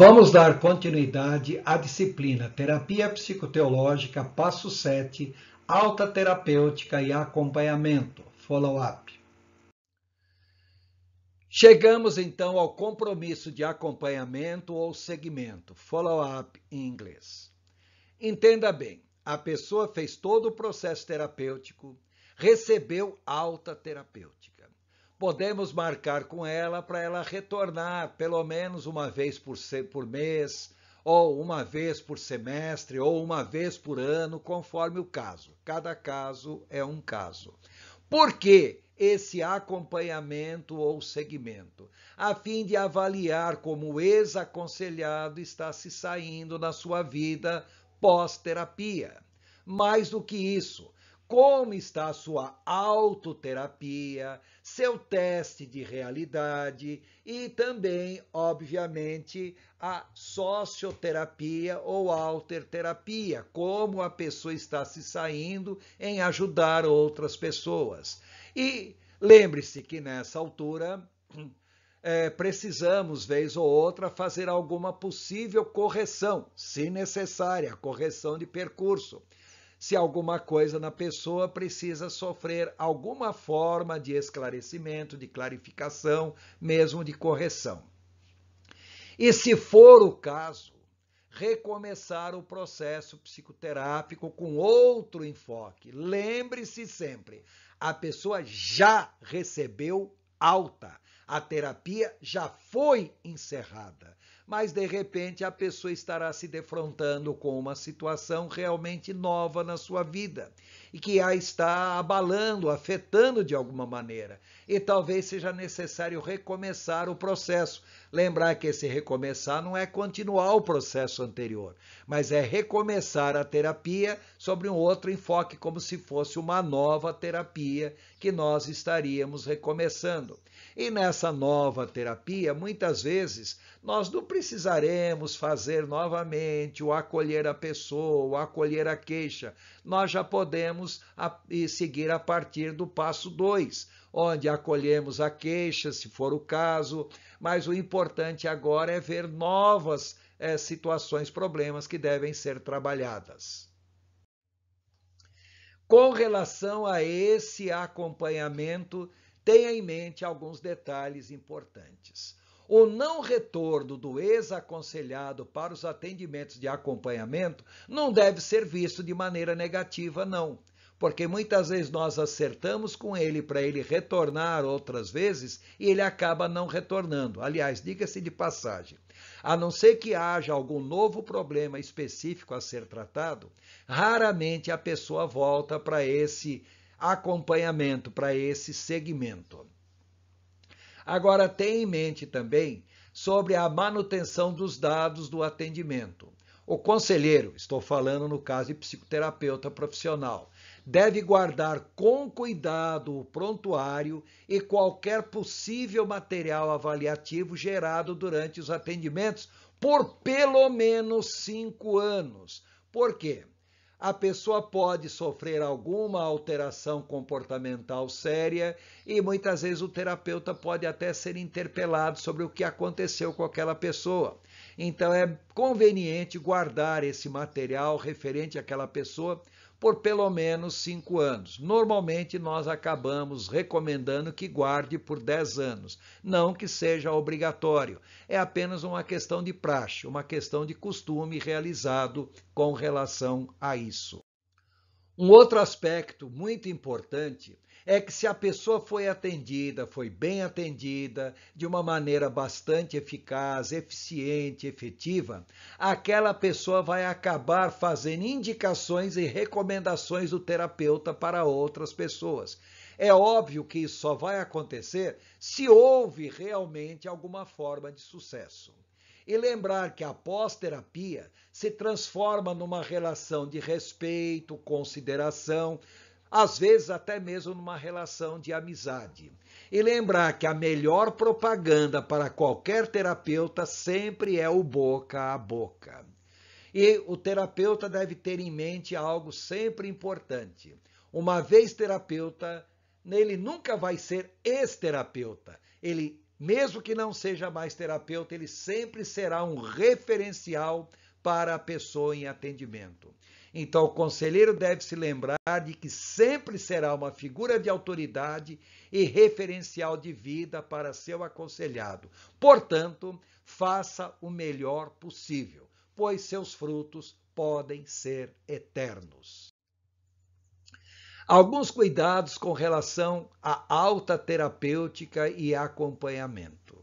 Vamos dar continuidade à disciplina Terapia Psicoteológica, passo 7, alta terapêutica e acompanhamento, follow-up. Chegamos então ao compromisso de acompanhamento ou segmento, follow-up em inglês. Entenda bem, a pessoa fez todo o processo terapêutico, recebeu alta terapêutica podemos marcar com ela para ela retornar pelo menos uma vez por, por mês, ou uma vez por semestre, ou uma vez por ano, conforme o caso. Cada caso é um caso. Por que Esse acompanhamento ou segmento, a fim de avaliar como o ex-aconselhado está se saindo na sua vida pós-terapia. Mais do que isso, como está a sua autoterapia, seu teste de realidade e também, obviamente, a socioterapia ou alterterapia, como a pessoa está se saindo em ajudar outras pessoas. E lembre-se que nessa altura é, precisamos, vez ou outra, fazer alguma possível correção, se necessária, correção de percurso se alguma coisa na pessoa precisa sofrer alguma forma de esclarecimento, de clarificação, mesmo de correção. E se for o caso, recomeçar o processo psicoterápico com outro enfoque. Lembre-se sempre, a pessoa já recebeu alta. A terapia já foi encerrada, mas de repente a pessoa estará se defrontando com uma situação realmente nova na sua vida e que a está abalando, afetando de alguma maneira. E talvez seja necessário recomeçar o processo. Lembrar que esse recomeçar não é continuar o processo anterior, mas é recomeçar a terapia sobre um outro enfoque, como se fosse uma nova terapia que nós estaríamos recomeçando. E nessa nova terapia, muitas vezes, nós não precisaremos fazer novamente o acolher a pessoa, o acolher a queixa. Nós já podemos seguir a partir do passo 2, onde acolhemos a queixa, se for o caso, mas o importante agora é ver novas é, situações, problemas que devem ser trabalhadas. Com relação a esse acompanhamento, tenha em mente alguns detalhes importantes. O não retorno do ex-aconselhado para os atendimentos de acompanhamento não deve ser visto de maneira negativa, não porque muitas vezes nós acertamos com ele para ele retornar outras vezes e ele acaba não retornando. Aliás, diga-se de passagem, a não ser que haja algum novo problema específico a ser tratado, raramente a pessoa volta para esse acompanhamento, para esse segmento. Agora, tenha em mente também sobre a manutenção dos dados do atendimento. O conselheiro, estou falando no caso de psicoterapeuta profissional, deve guardar com cuidado o prontuário e qualquer possível material avaliativo gerado durante os atendimentos por pelo menos cinco anos. Por quê? a pessoa pode sofrer alguma alteração comportamental séria e muitas vezes o terapeuta pode até ser interpelado sobre o que aconteceu com aquela pessoa. Então é conveniente guardar esse material referente àquela pessoa por pelo menos cinco anos. Normalmente, nós acabamos recomendando que guarde por 10 anos, não que seja obrigatório. É apenas uma questão de praxe, uma questão de costume realizado com relação a isso. Um outro aspecto muito importante é que se a pessoa foi atendida, foi bem atendida, de uma maneira bastante eficaz, eficiente, efetiva, aquela pessoa vai acabar fazendo indicações e recomendações do terapeuta para outras pessoas. É óbvio que isso só vai acontecer se houve realmente alguma forma de sucesso e lembrar que a pós-terapia se transforma numa relação de respeito, consideração, às vezes até mesmo numa relação de amizade. E lembrar que a melhor propaganda para qualquer terapeuta sempre é o boca a boca. E o terapeuta deve ter em mente algo sempre importante. Uma vez terapeuta, ele nunca vai ser ex-terapeuta. Ele mesmo que não seja mais terapeuta, ele sempre será um referencial para a pessoa em atendimento. Então, o conselheiro deve se lembrar de que sempre será uma figura de autoridade e referencial de vida para seu aconselhado. Portanto, faça o melhor possível, pois seus frutos podem ser eternos. Alguns cuidados com relação à alta terapêutica e acompanhamento.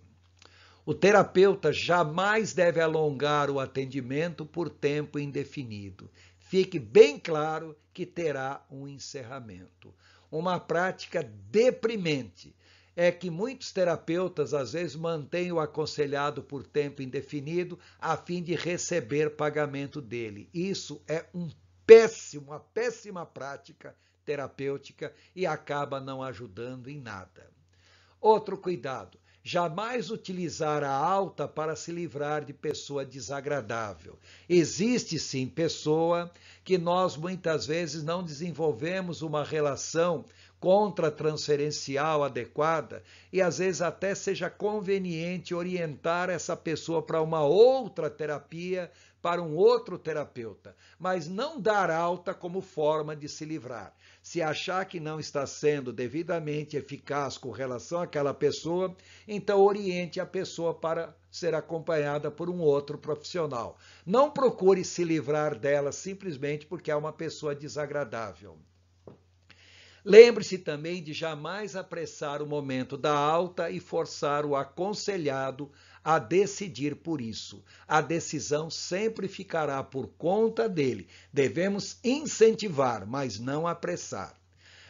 O terapeuta jamais deve alongar o atendimento por tempo indefinido. Fique bem claro que terá um encerramento. Uma prática deprimente é que muitos terapeutas às vezes mantêm o aconselhado por tempo indefinido a fim de receber pagamento dele. Isso é um péssimo, uma péssima prática terapêutica e acaba não ajudando em nada. Outro cuidado: jamais utilizar a alta para se livrar de pessoa desagradável. Existe sim pessoa que nós muitas vezes não desenvolvemos uma relação contra-transferencial adequada e às vezes até seja conveniente orientar essa pessoa para uma outra terapia, para um outro terapeuta, mas não dar alta como forma de se livrar. Se achar que não está sendo devidamente eficaz com relação àquela pessoa, então oriente a pessoa para ser acompanhada por um outro profissional. Não procure se livrar dela simplesmente porque é uma pessoa desagradável. Lembre-se também de jamais apressar o momento da alta e forçar o aconselhado a decidir por isso. A decisão sempre ficará por conta dele. Devemos incentivar, mas não apressar.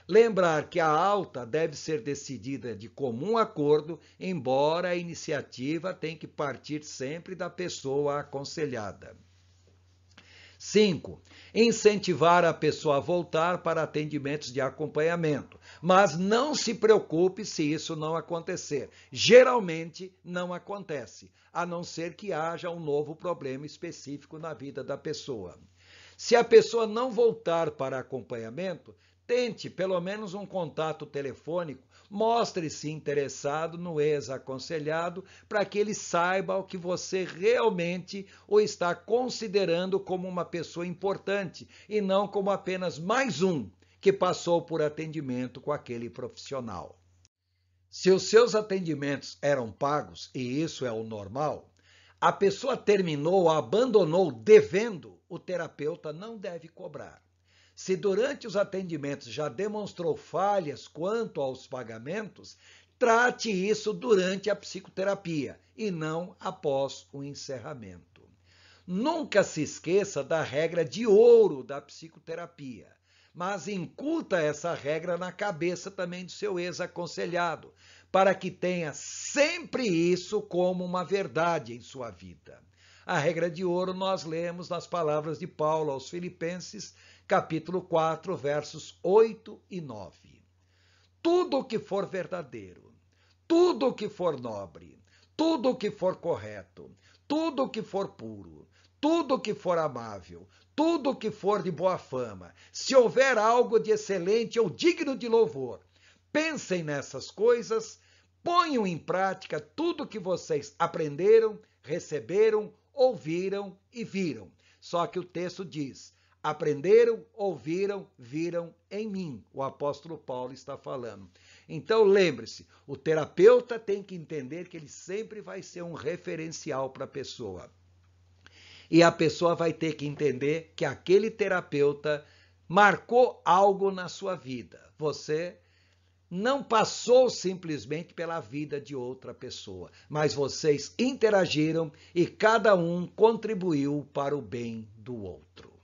Lembrar que a alta deve ser decidida de comum acordo, embora a iniciativa tenha que partir sempre da pessoa aconselhada. 5. Incentivar a pessoa a voltar para atendimentos de acompanhamento, mas não se preocupe se isso não acontecer. Geralmente não acontece, a não ser que haja um novo problema específico na vida da pessoa. Se a pessoa não voltar para acompanhamento, Tente pelo menos um contato telefônico, mostre-se interessado no ex-aconselhado para que ele saiba o que você realmente o está considerando como uma pessoa importante e não como apenas mais um que passou por atendimento com aquele profissional. Se os seus atendimentos eram pagos, e isso é o normal, a pessoa terminou, abandonou devendo, o terapeuta não deve cobrar. Se durante os atendimentos já demonstrou falhas quanto aos pagamentos, trate isso durante a psicoterapia e não após o encerramento. Nunca se esqueça da regra de ouro da psicoterapia, mas incuta essa regra na cabeça também do seu ex-aconselhado, para que tenha sempre isso como uma verdade em sua vida. A regra de ouro nós lemos nas palavras de Paulo aos Filipenses, capítulo 4, versos 8 e 9. Tudo o que for verdadeiro, tudo o que for nobre, tudo o que for correto, tudo o que for puro, tudo o que for amável, tudo o que for de boa fama, se houver algo de excelente ou digno de louvor, pensem nessas coisas, ponham em prática tudo o que vocês aprenderam, receberam, ouviram e viram. Só que o texto diz: aprenderam, ouviram, viram em mim. O apóstolo Paulo está falando. Então lembre-se, o terapeuta tem que entender que ele sempre vai ser um referencial para a pessoa. E a pessoa vai ter que entender que aquele terapeuta marcou algo na sua vida. Você não passou simplesmente pela vida de outra pessoa, mas vocês interagiram e cada um contribuiu para o bem do outro.